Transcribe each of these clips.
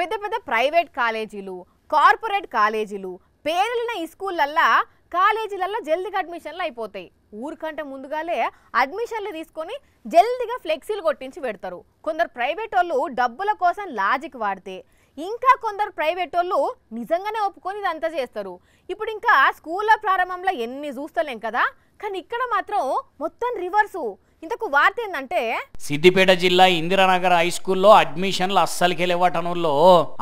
పెద్ద పెద్ద ప్రైవేట్ కాలేజీలు కార్పొరేట్ కాలేజీలు పేర్లిన ఈ స్కూళ్ళల్లా కాలేజీలల్లో జల్దిగా అడ్మిషన్లు అయిపోతాయి ఊరికంటే ముందుగాలే అడ్మిషన్లు తీసుకొని జల్దిగా ఫ్లెక్సీలు కొట్టించి పెడతారు కొందరు ప్రైవేట్ వాళ్ళు డబ్బుల కోసం లాజిక్ వాడితే ఇంకా కొందరు ప్రైవేట్ వాళ్ళు నిజంగానే ఒప్పుకొని ఇదంతా చేస్తారు ఇప్పుడు ఇంకా స్కూళ్ళ ప్రారంభంలో ఎన్ని చూస్తలేం కదా కానీ ఇక్కడ మాత్రం మొత్తం రివర్సు ఇంతకు వార్త ఏంటంటే సిద్దిపేట జిల్లా ఇందిరానగర్ హై స్కూల్లో అడ్మిషన్లు అస్సలుకి లేవటనుల్లో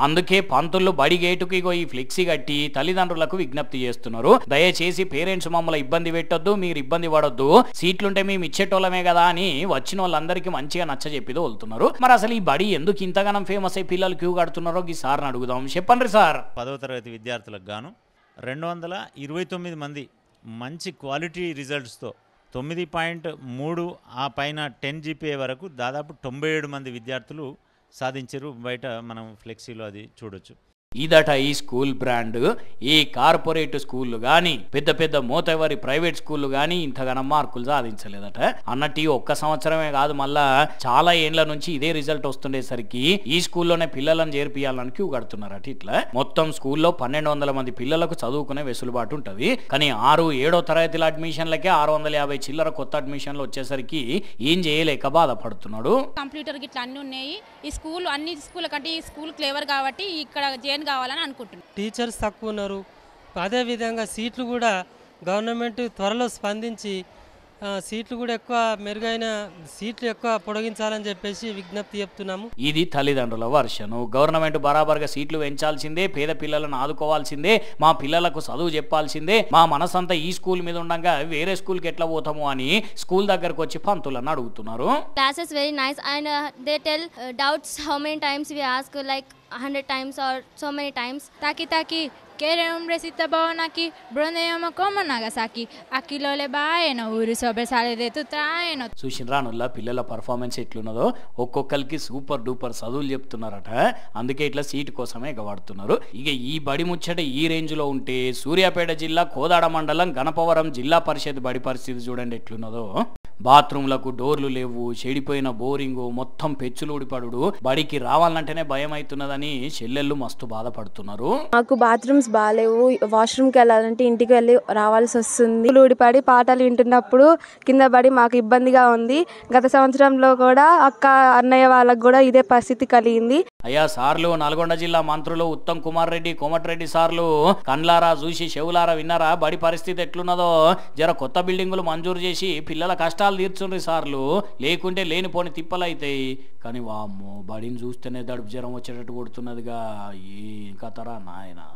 అందుకే పంతులు బడి గేటుకి ఈ ఫ్లెక్సీ కట్టి తల్లిదండ్రులకు విజ్ఞప్తి చేస్తున్నారు దయచేసి పేరెంట్స్ మమ్మల్ని ఇబ్బంది పెట్టొద్దు మీరు ఇబ్బంది పడొద్దు సీట్లుంటే మేము ఇచ్చేటోళ్ళమే కదా అని వచ్చిన వాళ్ళందరికీ మంచిగా నచ్చ చెప్పిదో వెళ్తున్నారు మరి అసలు ఈ బడి ఎందుకు ఇంతగానం ఫేమస్ అయ్యి పిల్లలు క్యూ కడుతున్నారో ఈ సార్ని అడుగుదాం చెప్పండి సార్ పదవ తరగతి విద్యార్థులకు గాను రెండు వందల ఇరవై తొమ్మిది మంది మంచి క్వాలిటీ రిజల్ట్స్తో తొమ్మిది పాయింట్ మూడు ఆ పైన టెన్ జీపీఏ వరకు దాదాపు తొంభై ఏడు మంది విద్యార్థులు సాధించారు బయట మనం ఫ్లెక్సీలో అది చూడొచ్చు ఇదట ఈ స్కూల్ బ్రాండ్ ఈ కార్పొరేట్ స్కూళ్ళు గాని పెద్ద పెద్ద మోతవారి ప్రైవేట్ స్కూళ్ళు గాని ఇంతగానో మార్కులు సాధించలేదట అన్నట్టు ఒక్క సంవత్సరమే కాదు మళ్ళా చాలా ఏండ్ల నుంచి ఇదే రిజల్ట్ వస్తుండేసరికి ఈ స్కూల్లోనే పిల్లలను చేర్పియాలని క్యూ కడుతున్నారట ఇట్లా మొత్తం స్కూల్లో పన్నెండు వందల మంది పిల్లలకు చదువుకునే వెసులుబాటు ఉంటది కానీ ఆరు ఏడో తరగతిల అడ్మిషన్లకే ఆరు వందల యాభై చిల్లర కొత్త అడ్మిషన్లు వచ్చేసరికి ఏం చేయలేక బాధపడుతున్నాడు కంప్యూటర్ గిట్లా అన్ని ఉన్నాయి ఈ స్కూల్ అన్ని స్కూల్ కంటే ఈ స్కూల్ క్లేవర్ కాబట్టి ఇక్కడ జాయిన్ కావాలని అనుకుంటున్నాను టీచర్స్ తక్కువ ఉన్నారు అదేవిధంగా సీట్లు కూడా గవర్నమెంట్ త్వరలో స్పందించి సీట్లు కూడా ఎక్కువ మెరుగైన సీట్లు ఎక్కువ పొడిగించాలని చెప్పేసి విజ్ఞప్తి చెప్తున్నాము ఇది తల్లిదండ్రుల వర్షను గవర్నమెంట్ బరాబర్గా సీట్లు పెంచాల్సిందే పేద పిల్లలను ఆదుకోవాల్సిందే మా పిల్లలకు చదువు చెప్పాల్సిందే మా మనసంతా ఈ స్కూల్ మీద ఉండగా వేరే స్కూల్కి ఎట్లా పోతాము అని స్కూల్ దగ్గరకు వచ్చి పంతులను అడుగుతున్నారు classes very nice and they tell doubts how many times we ask like hundred times or so many times తాకి తాకి కేరే hombre si నాకి బ్రొందేమో కోమ నాగసాకి అకిలోలే బాయన ఊరు సొబెసాలేదే తుతాయన చూసిన రానుల్లా పిల్లల పర్ఫార్మెన్స్ ఎట్లున్నదో ఒక్కొక్కరికి సూపర్ డూపర్ చదువులు చెప్తున్నారట అందుకే ఇట్లా సీటు కోసమే ఎగవాడుతున్నారు ఇక ఈ బడి ముచ్చట ఈ రేంజ్ లో ఉంటే సూర్యాపేట జిల్లా కోదాడ మండలం గణపవరం జిల్లా పరిషత్ బడి పరిస్థితి చూడండి ఎట్లున్నదో బాత్రూంలకు డోర్లు లేవు చెడిపోయిన బోరింగు మొత్తం పెచ్చులూడిపడు బడికి రావాలంటేనే భయం అవుతున్నదని చెల్లెళ్ళు మస్తు బాధపడుతున్నారు మాకు బాత్రూమ్స్ బాగాలేవు వాష్రూమ్కి వెళ్ళాలంటే ఇంటికి వెళ్ళి రావాల్సి వస్తుంది ఊడిపడి పాటలు వింటున్నప్పుడు కింద పడి మాకు ఇబ్బందిగా ఉంది గత సంవత్సరంలో కూడా అక్క అన్నయ్య వాళ్ళకు కూడా ఇదే పరిస్థితి కలిగింది అయ్యా సార్లు నల్గొండ జిల్లా మంత్రులు ఉత్తమ్ కుమార్ రెడ్డి కోమటిరెడ్డి సార్లు కండ్లారా చూసి చెవులారా విన్నారా బడి పరిస్థితి ఎట్లున్నదో జర కొత్త బిల్డింగులు మంజూరు చేసి పిల్లల కష్టాలు తీర్చుండ్రి సార్లు లేకుంటే లేనిపోని తిప్పలైతాయి కానీ వామ్మో బడిని చూస్తేనే దడుపు జ్వరం వచ్చేటట్టు కొడుతున్నదిగా ఏం కథరా నాయనా